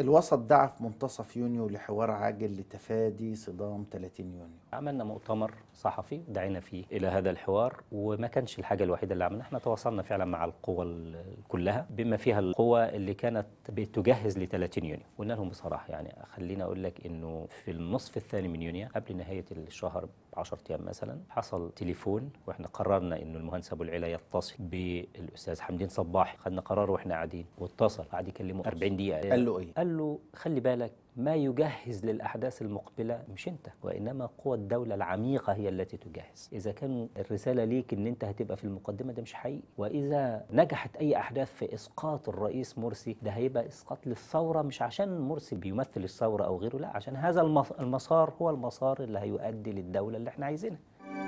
الوسط دعا في منتصف يونيو لحوار عاجل لتفادي صدام 30 يونيو عملنا مؤتمر صحفي دعينا فيه الى هذا الحوار وما كانش الحاجه الوحيده اللي عملناها احنا تواصلنا فعلا مع القوى كلها بما فيها القوى اللي كانت بتجهز ل 30 يونيو قلنا لهم بصراحه يعني خليني اقول لك انه في النصف الثاني من يونيو قبل نهايه الشهر ب 10 ايام مثلا حصل تليفون واحنا قررنا انه المهندس ابو العلا يتصل بالاستاذ حمدين صباح خدنا قرار واحنا قاعدين واتصل قعد يكلمه 40 دقيقه قال له ايه؟ قال قال له خلي بالك ما يجهز للأحداث المقبلة مش أنت وإنما قوى الدولة العميقة هي التي تجهز إذا كان الرسالة ليك أن أنت هتبقى في المقدمة ده مش حقيقي وإذا نجحت أي أحداث في إسقاط الرئيس مرسي ده هيبقى إسقاط للثورة مش عشان مرسي بيمثل الثورة أو غيره لا عشان هذا المسار هو المسار اللي هيؤدي للدولة اللي احنا عايزينها